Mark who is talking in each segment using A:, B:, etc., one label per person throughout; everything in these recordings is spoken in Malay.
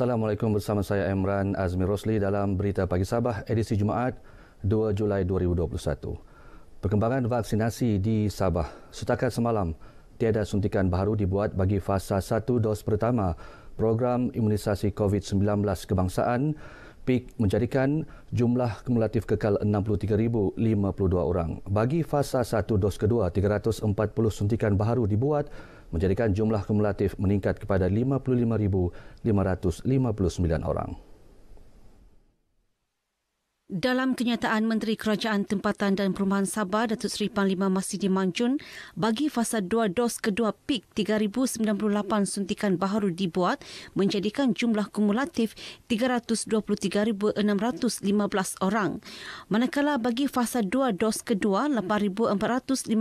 A: Assalamualaikum bersama saya Emran Azmi Rosli dalam Berita Pagi Sabah edisi Jumaat 2 Julai 2021. Perkembangan vaksinasi di Sabah setakat semalam tiada suntikan baru dibuat bagi fasa 1 dos pertama program imunisasi COVID-19 kebangsaan PIK menjadikan jumlah kumulatif kekal 63,052 orang. Bagi fasa 1 dos kedua, 340 suntikan baru dibuat menjadikan jumlah kumulatif meningkat kepada 55,559 orang.
B: Dalam kenyataan Menteri Kerajaan Tempatan dan Perumahan Sabah, Datuk Seri Panglima Masidi Manjun, bagi fasa dua dos kedua PIK 3,098 suntikan baharu dibuat menjadikan jumlah kumulatif 323,615 orang. Manakala bagi fasa dua dos kedua, 8,459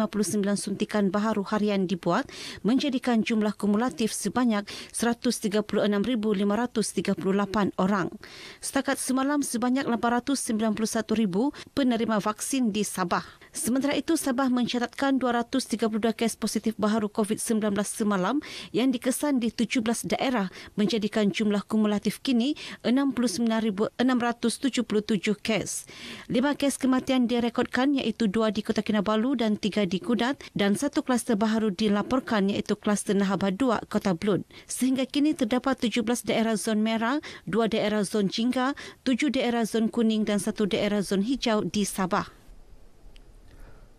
B: suntikan baharu harian dibuat menjadikan jumlah kumulatif sebanyak 136,538 orang. Setakat semalam sebanyak 809 91,000 penerima vaksin di Sabah. Sementara itu, Sabah mencatatkan 232 kes positif baru COVID-19 semalam yang dikesan di 17 daerah menjadikan jumlah kumulatif kini 69,677 kes. Lima kes kematian direkodkan iaitu dua di Kota Kinabalu dan tiga di Kudat dan satu kluster baru dilaporkan iaitu kluster Nahabah 2 Kota Blun. Sehingga kini terdapat 17 daerah zon merah, dua daerah zon jingga, tujuh daerah zon kuning dan satu daerah zon hijau di Sabah.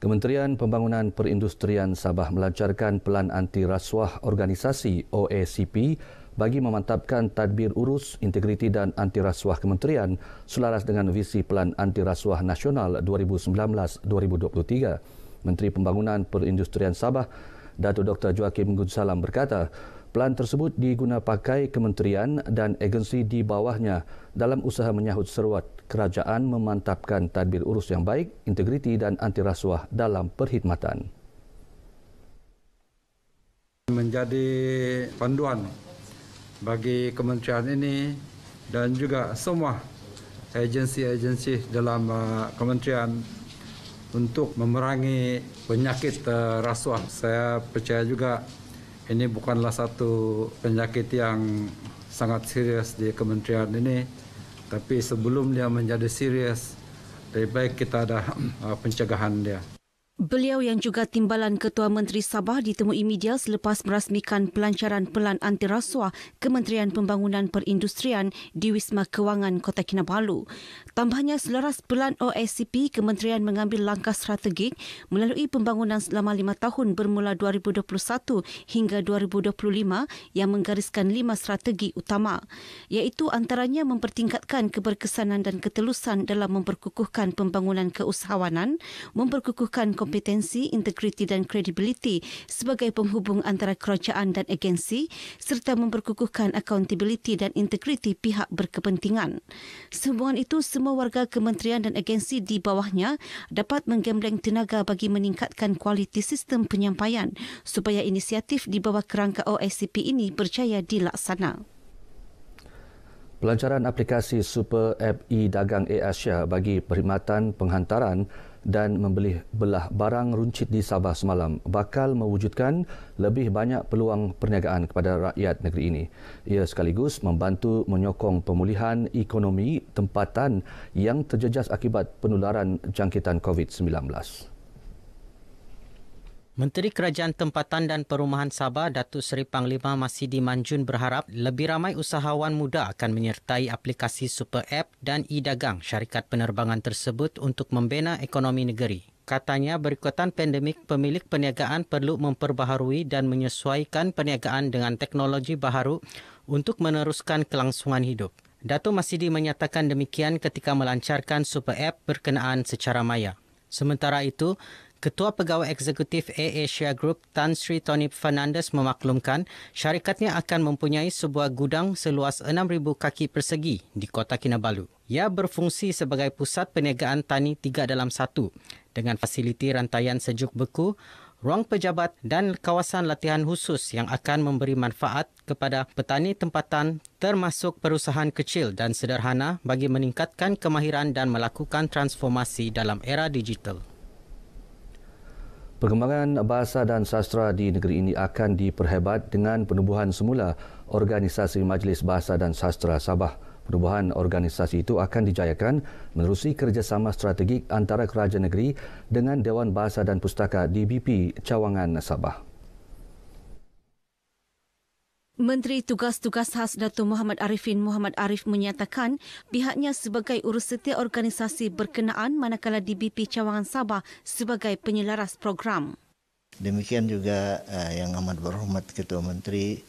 A: Kementerian Pembangunan Perindustrian Sabah melancarkan pelan anti rasuah organisasi OACP bagi memantapkan tadbir urus integriti dan anti rasuah kementerian selaras dengan visi pelan anti rasuah nasional 2019-2023. Menteri Pembangunan Perindustrian Sabah, Datuk Dr. Joakim Gunsalam berkata, pelan tersebut digunapakai kementerian dan agensi di bawahnya dalam usaha menyahut seruat kerajaan memantapkan tadbir urus yang baik, integriti dan anti rasuah dalam perkhidmatan. Menjadi panduan bagi kementerian ini dan juga semua agensi-agensi dalam uh, kementerian untuk memerangi penyakit uh, rasuah. Saya percaya juga ini bukanlah satu penyakit yang sangat serius di kementerian ini tapi sebelum dia menjadi serius lebih baik kita ada ah, pencegahan dia
B: Beliau yang juga timbalan Ketua Menteri Sabah ditemui media selepas merasmikan pelancaran pelan anti rasuah Kementerian Pembangunan Perindustrian di Wisma Kewangan Kota Kinabalu. Tambahnya selaras pelan OSCP, Kementerian mengambil langkah strategik melalui pembangunan selama lima tahun bermula 2021 hingga 2025 yang menggariskan lima strategi utama iaitu antaranya mempertingkatkan keberkesanan dan ketelusan dalam memperkukuhkan pembangunan keusahawanan, memperkukuhkan kompetensi, integriti dan kredibiliti sebagai penghubung antara kerajaan dan agensi serta memperkukuhkan accountability dan integriti pihak berkepentingan. Sehubungan itu, semua warga kementerian dan agensi di bawahnya dapat menggembleng tenaga bagi meningkatkan kualiti sistem penyampaian supaya inisiatif di bawah kerangka OSCP ini berjaya dilaksana.
A: Pelancaran aplikasi Super App e-Dagang Asia bagi perkhidmatan penghantaran dan membeli belah barang runcit di Sabah semalam bakal mewujudkan lebih banyak peluang perniagaan kepada rakyat negeri ini. Ia sekaligus membantu menyokong pemulihan ekonomi tempatan yang terjejas akibat penularan jangkitan COVID-19.
C: Menteri Kerajaan Tempatan dan Perumahan Sabah, Datuk Seri Panglima masih di Manjun berharap lebih ramai usahawan muda akan menyertai aplikasi Super App dan e-dagang syarikat penerbangan tersebut untuk membina ekonomi negeri. Katanya berikutan pandemik, pemilik perniagaan perlu memperbaharui dan menyesuaikan perniagaan dengan teknologi baharu untuk meneruskan kelangsungan hidup. Datuk Masidi menyatakan demikian ketika melancarkan Super App berkenaan secara maya. Sementara itu, Ketua Pegawai Eksekutif Air Asia Group Tan Sri Tony Fernandes memaklumkan syarikatnya akan mempunyai sebuah gudang seluas 6,000 kaki persegi di Kota Kinabalu. Ia berfungsi sebagai pusat perniagaan tani tiga dalam satu dengan fasiliti rantaian sejuk beku, ruang pejabat dan kawasan latihan khusus yang akan memberi manfaat kepada petani tempatan termasuk perusahaan kecil dan sederhana bagi meningkatkan kemahiran dan melakukan transformasi dalam era digital.
A: Perkembangan bahasa dan sastra di negeri ini akan diperhebat dengan penubuhan semula Organisasi Majlis Bahasa dan Sastra Sabah. Penubuhan organisasi itu akan dijayakan menerusi kerjasama strategik antara kerajaan negeri dengan Dewan Bahasa dan Pustaka DBP Cawangan Sabah.
B: Menteri Tugas-Tugas Khas Dato' Muhammad Arifin Muhammad Arif menyatakan pihaknya sebagai urus setia organisasi berkenaan manakala DBP Cawangan Sabah sebagai penyelaras program.
C: Demikian juga eh, yang amat berhormat Ketua Menteri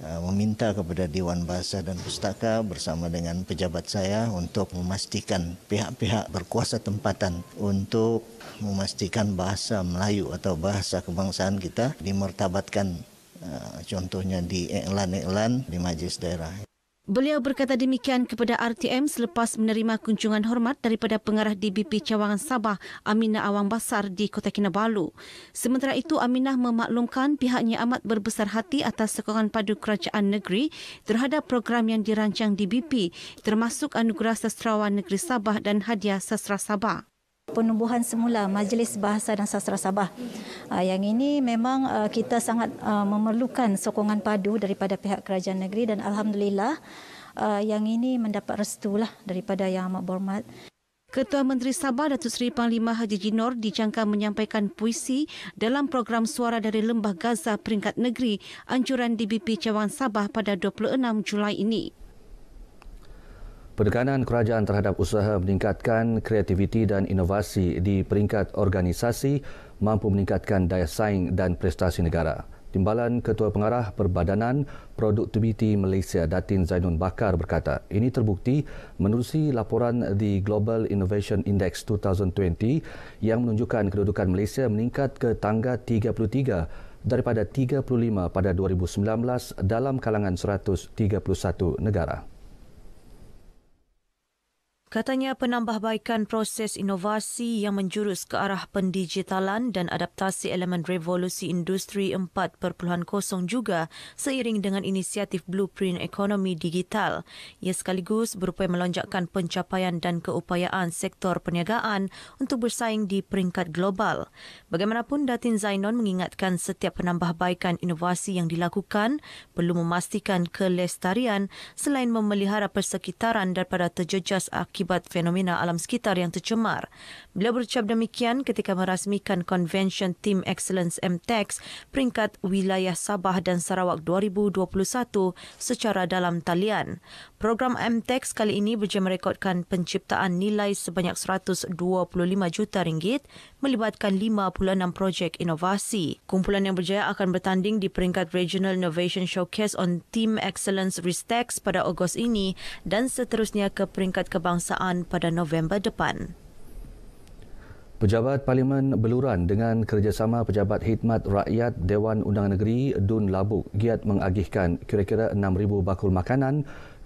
C: eh, meminta kepada Dewan Bahasa dan Pustaka bersama dengan pejabat saya untuk memastikan pihak-pihak
A: berkuasa tempatan untuk memastikan bahasa Melayu atau bahasa kebangsaan kita dimertabatkan Ah, contohnya di iklan-iklan di majlis daerah.
B: Beliau berkata demikian kepada RTM selepas menerima kunjungan hormat daripada pengarah DBP Cawangan Sabah, Aminah Awang Basar di Kota Kinabalu. Sementara itu, Aminah memaklumkan pihaknya amat berbesar hati atas sokongan padu kerajaan negeri terhadap program yang dirancang DBP termasuk Anugerah Sastrawan Negeri Sabah dan Hadiah Sastra Sabah penubuhan semula Majlis Bahasa dan Sastra Sabah. Ah, yang ini memang ah, kita sangat ah, memerlukan sokongan padu daripada pihak kerajaan negeri dan alhamdulillah yang ini mendapat restulah daripada Yang Amat Berhormat. Ketua Menteri Sabah Datuk Seri Panglima Haji Jinor dijangka menyampaikan puisi dalam program suara dari Lembah Gaza peringkat negeri anjuran DBP Cawang Sabah pada 26 Julai ini.
A: Penekanan kerajaan terhadap usaha meningkatkan kreativiti dan inovasi di peringkat organisasi mampu meningkatkan daya saing dan prestasi negara. Timbalan Ketua Pengarah Perbadanan Produktiviti Malaysia Datin Zainun Bakar berkata, ini terbukti menerusi laporan The Global Innovation Index 2020 yang menunjukkan kedudukan Malaysia meningkat ke tangga 33 daripada 35 pada 2019 dalam kalangan 131 negara.
D: Katanya penambahbaikan proses inovasi yang menjurus ke arah pendigitalan dan adaptasi elemen revolusi industri 4.0 juga seiring dengan inisiatif Blueprint Ekonomi Digital. Ia sekaligus berupaya melonjakkan pencapaian dan keupayaan sektor perniagaan untuk bersaing di peringkat global. Bagaimanapun, Datin Zainon mengingatkan setiap penambahbaikan inovasi yang dilakukan perlu memastikan kelestarian selain memelihara persekitaran daripada terjejas akibat akibat fenomena alam sekitar yang tercemar. Beliau berucap demikian ketika merasmikan Convention Team Excellence MTEX peringkat Wilayah Sabah dan Sarawak 2021 secara dalam talian. Program MTEX kali ini berjaya merekodkan penciptaan nilai sebanyak 125 juta ringgit melibatkan 56 projek inovasi. Kumpulan yang berjaya akan bertanding di peringkat Regional Innovation Showcase on Team Excellence Ristex pada Ogos ini dan seterusnya ke peringkat kebangsaan pada November depan.
A: Pejabat Parlimen Beluran dengan kerjasama Pejabat Hidmat Rakyat Dewan Undangan Negeri Dun Labuk giat mengagihkan kira-kira 6,000 bakul makanan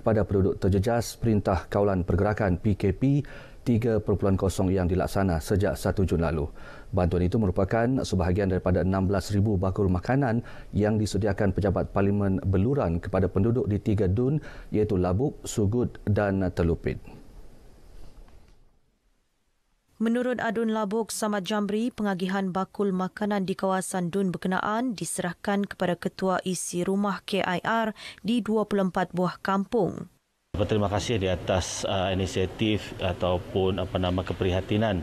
A: kepada penduduk terjejas Perintah Kawalan Pergerakan PKP 3.0 yang dilaksana sejak 1 Jun lalu. Bantuan itu merupakan sebahagian daripada 16,000 bakul makanan yang disediakan Pejabat Parlimen Beluran kepada penduduk di tiga dun iaitu Labuk, Sugut dan Telupit.
D: Menurut Adun Labuk Samad Jamri, pengagihan bakul makanan di kawasan Dun Berkenaan diserahkan kepada Ketua Isi Rumah KIR di 24 buah kampung.
A: Terima kasih di atas uh, inisiatif ataupun apa nama keprihatinan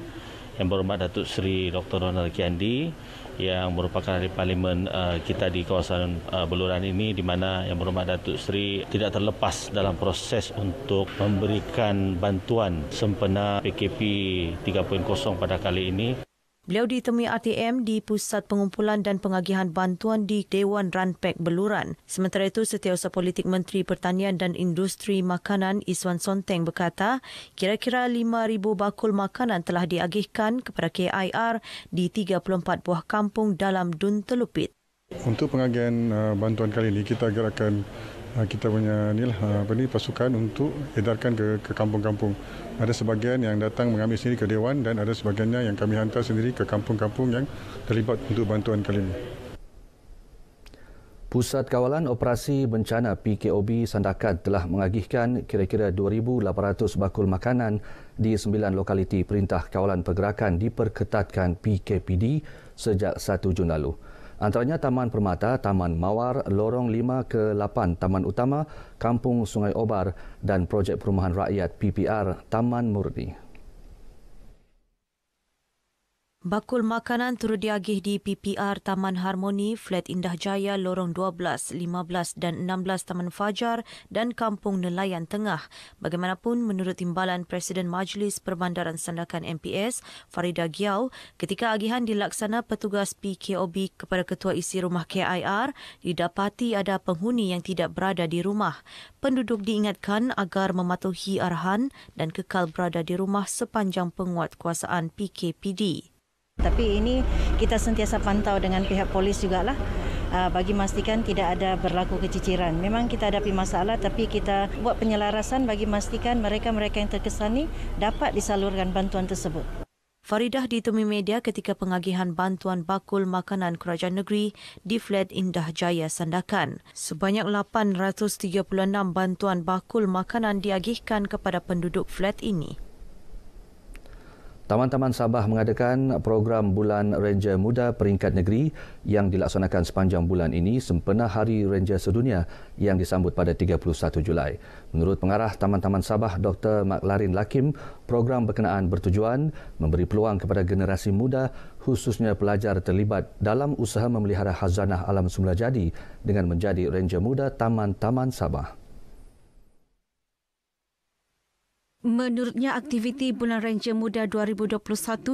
A: yang berhormat Datuk Seri Dr. Ronald Kiandi yang merupakan ahli parlimen uh, kita di kawasan uh, Beluran ini di mana yang berhormat Datuk Seri tidak terlepas dalam proses untuk memberikan bantuan sempena PKP 3.0 pada kali ini.
D: Beliau ditemui ATM di Pusat Pengumpulan dan Pengagihan Bantuan di Dewan Ranpek Beluran. Sementara itu, Setiausaha Politik Menteri Pertanian dan Industri Makanan Iswan Sonteng berkata, kira-kira 5,000 bakul makanan telah diagihkan kepada KIR di 34 buah kampung dalam Dun
C: Telupit. Untuk pengagihan uh, bantuan kali ini, kita gerakkan. Ha, kita punya ni lah ha, apa ni pasukan untuk edarkan ke ke kampung-kampung. Ada sebahagian yang datang mengambil sendiri ke dewan dan ada sebahagiannya yang kami hantar sendiri ke kampung-kampung yang terlibat untuk bantuan kali ini.
A: Pusat Kawalan Operasi Bencana PKOB Sandakan telah mengagihkan kira-kira 2,800 bakul makanan di sembilan lokaliti Perintah Kawalan Pergerakan diperketatkan PKPD sejak 1 Jun lalu antaranya Taman Permata, Taman Mawar, Lorong 5 ke 8 Taman Utama, Kampung Sungai Obar dan projek perumahan rakyat PPR Taman Murni.
D: Bakul makanan turut diagih di PPR Taman Harmoni, Flat Indah Jaya, Lorong 12, 15 dan 16 Taman Fajar dan Kampung Nelayan Tengah. Bagaimanapun, menurut timbalan Presiden Majlis Perbandaran Sandakan MPS, Farida Giau, ketika agihan dilaksana petugas PKOB kepada Ketua Isi Rumah KIR, didapati ada penghuni yang tidak berada di rumah. Penduduk diingatkan agar mematuhi arahan dan kekal berada di rumah sepanjang penguatkuasaan PKPD tapi ini kita sentiasa pantau dengan pihak polis juga lah ah, bagi memastikan tidak ada berlaku keciciran. Memang kita hadapi masalah tapi kita buat penyelarasan bagi memastikan mereka-mereka yang terkesan ini dapat disalurkan bantuan tersebut. Faridah ditemui media ketika pengagihan bantuan bakul makanan kerajaan negeri di Flat Indah Jaya Sandakan. Sebanyak 836 bantuan bakul makanan diagihkan kepada penduduk flat ini.
A: Taman-taman Sabah mengadakan program Bulan Ranger Muda Peringkat Negeri yang dilaksanakan sepanjang bulan ini sempena Hari Ranger Sedunia yang disambut pada 31 Julai. Menurut pengarah Taman-taman Sabah Dr. Mak Larin Lakim, program berkenaan bertujuan memberi peluang kepada generasi muda khususnya pelajar terlibat dalam usaha memelihara hazanah alam semula jadi dengan menjadi Ranger Muda Taman-taman Sabah.
B: Menurutnya, aktiviti Bulan Ranger Muda 2021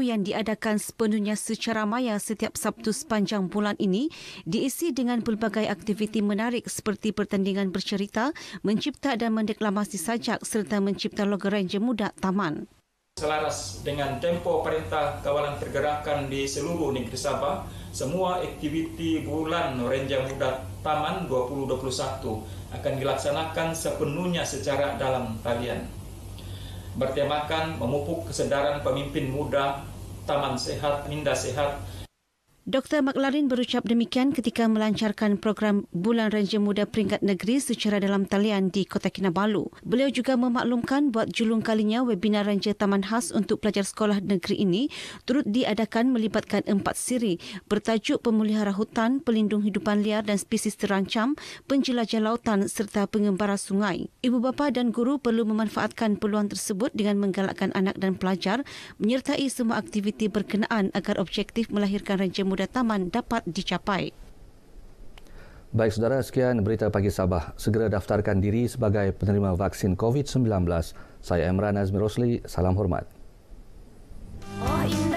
B: yang diadakan sepenuhnya secara maya setiap Sabtu sepanjang bulan ini diisi dengan pelbagai aktiviti menarik seperti pertandingan bercerita, mencipta dan mendeklamasi sajak serta mencipta logo Ranger Muda Taman.
A: Selaras dengan tempo perintah kawalan pergerakan di seluruh negeri Sabah, semua aktiviti Bulan Ranger Muda Taman 2021 akan dilaksanakan sepenuhnya secara dalam talian bertemakan memupuk kesedaran pemimpin muda, taman sehat, minda sehat,
B: Dr. McLarin berucap demikian ketika melancarkan program Bulan Renja Muda Peringkat Negeri secara dalam talian di Kota Kinabalu. Beliau juga memaklumkan buat julung kalinya webinar Renja Taman Khas untuk pelajar sekolah negeri ini turut diadakan melibatkan empat siri bertajuk pemulihara hutan, pelindung hidupan liar dan spesies terancam, penjelajah lautan serta pengembara sungai. Ibu bapa dan guru perlu memanfaatkan peluang tersebut dengan menggalakkan anak dan pelajar menyertai semua aktiviti berkenaan agar objektif melahirkan Renja Muda pada taman dapat dicapai.
A: Baik saudara, sekian berita pagi Sabah. Segera daftarkan diri sebagai penerima vaksin COVID-19. Saya Emran Azmi Rosli, salam hormat.
B: Oh,